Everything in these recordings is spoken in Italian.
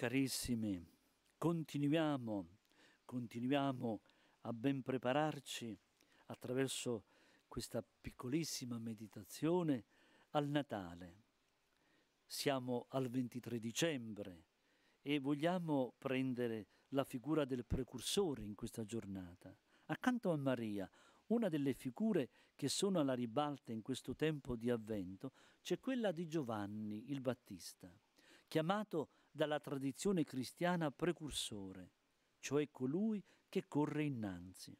Carissimi, continuiamo, continuiamo a ben prepararci attraverso questa piccolissima meditazione al Natale. Siamo al 23 dicembre e vogliamo prendere la figura del precursore in questa giornata. Accanto a Maria, una delle figure che sono alla ribalta in questo tempo di avvento, c'è quella di Giovanni il Battista, chiamato dalla tradizione cristiana precursore, cioè colui che corre innanzi.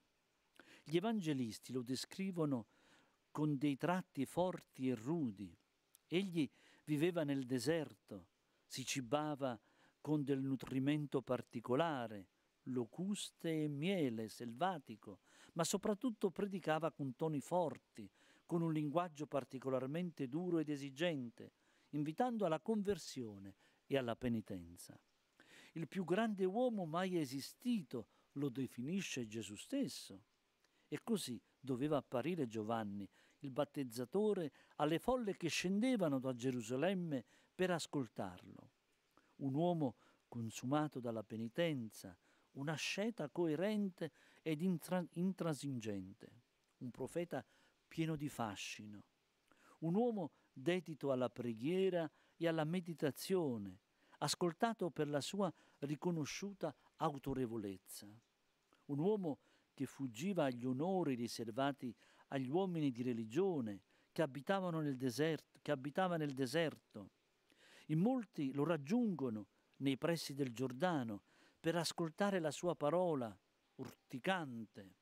Gli evangelisti lo descrivono con dei tratti forti e rudi. Egli viveva nel deserto, si cibava con del nutrimento particolare, locuste e miele selvatico, ma soprattutto predicava con toni forti, con un linguaggio particolarmente duro ed esigente, invitando alla conversione e alla penitenza. Il più grande uomo mai esistito lo definisce Gesù stesso. E così doveva apparire Giovanni, il battezzatore, alle folle che scendevano da Gerusalemme per ascoltarlo. Un uomo consumato dalla penitenza, una sceta coerente ed intra- intransigente, un profeta pieno di fascino, un uomo dedito alla preghiera e alla meditazione, ascoltato per la sua riconosciuta autorevolezza. Un uomo che fuggiva agli onori riservati agli uomini di religione che, abitavano nel deserto, che abitava nel deserto. In molti lo raggiungono nei pressi del Giordano per ascoltare la sua parola urticante.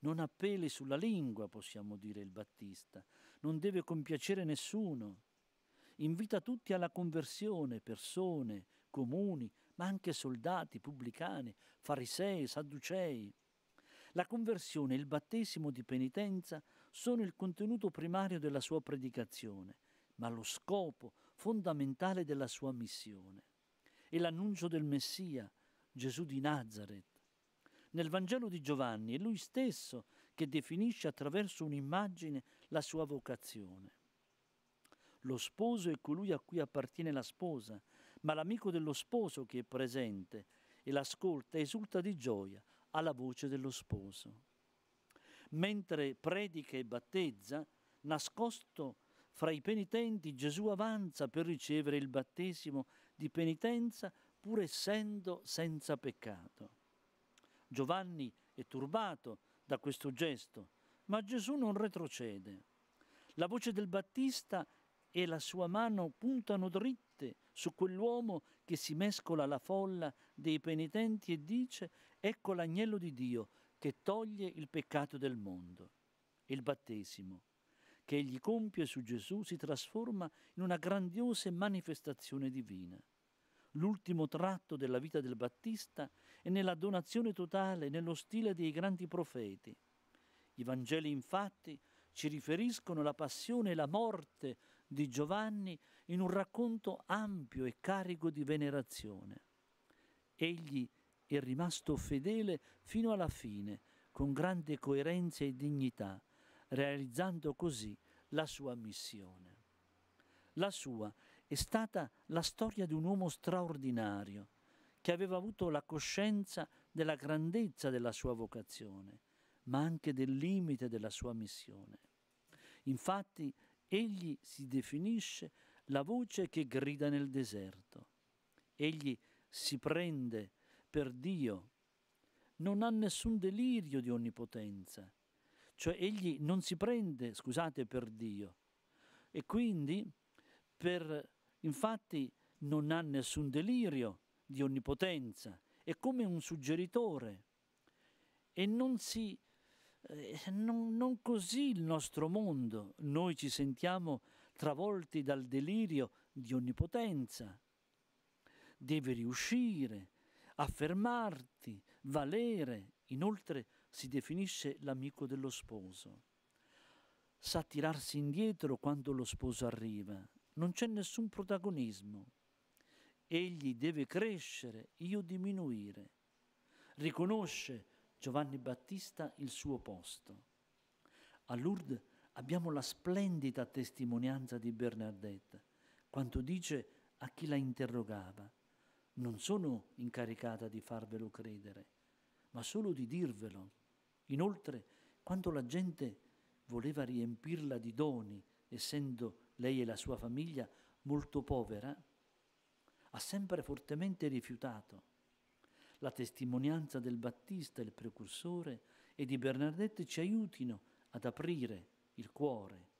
Non ha peli sulla lingua, possiamo dire il Battista, non deve compiacere nessuno invita tutti alla conversione, persone, comuni, ma anche soldati, pubblicani, farisei, sadducei. La conversione e il battesimo di penitenza sono il contenuto primario della sua predicazione, ma lo scopo fondamentale della sua missione. È l'annuncio del Messia, Gesù di Nazareth. Nel Vangelo di Giovanni è lui stesso che definisce attraverso un'immagine la sua vocazione. Lo sposo è colui a cui appartiene la sposa, ma l'amico dello sposo che è presente e l'ascolta esulta di gioia alla voce dello sposo. Mentre predica e battezza, nascosto fra i penitenti, Gesù avanza per ricevere il battesimo di penitenza pur essendo senza peccato. Giovanni è turbato da questo gesto, ma Gesù non retrocede. La voce del Battista è e la sua mano puntano dritte su quell'uomo che si mescola alla folla dei penitenti e dice ecco l'agnello di Dio che toglie il peccato del mondo. Il battesimo che egli compie su Gesù si trasforma in una grandiosa manifestazione divina. L'ultimo tratto della vita del Battista è nella donazione totale, nello stile dei grandi profeti. I Vangeli infatti ci riferiscono la passione e la morte di Giovanni in un racconto ampio e carico di venerazione. Egli è rimasto fedele fino alla fine, con grande coerenza e dignità, realizzando così la sua missione. La sua è stata la storia di un uomo straordinario, che aveva avuto la coscienza della grandezza della sua vocazione ma anche del limite della sua missione. Infatti, egli si definisce la voce che grida nel deserto. Egli si prende per Dio, non ha nessun delirio di onnipotenza, cioè egli non si prende, scusate, per Dio e quindi per, infatti non ha nessun delirio di onnipotenza, è come un suggeritore e non si eh, non, non così il nostro mondo, noi ci sentiamo travolti dal delirio di onnipotenza. Devi riuscire, affermarti, valere, inoltre si definisce l'amico dello sposo. Sa tirarsi indietro quando lo sposo arriva, non c'è nessun protagonismo. Egli deve crescere, io diminuire. Riconosce Giovanni Battista il suo posto. A Lourdes abbiamo la splendida testimonianza di Bernadette, quanto dice a chi la interrogava, non sono incaricata di farvelo credere, ma solo di dirvelo. Inoltre, quando la gente voleva riempirla di doni, essendo lei e la sua famiglia molto povera, ha sempre fortemente rifiutato la testimonianza del Battista, il precursore, e di Bernardette ci aiutino ad aprire il cuore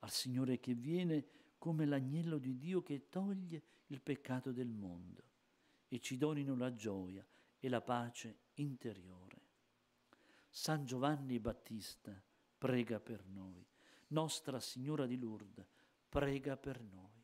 al Signore che viene come l'agnello di Dio che toglie il peccato del mondo e ci donino la gioia e la pace interiore. San Giovanni Battista prega per noi. Nostra Signora di Lourdes prega per noi.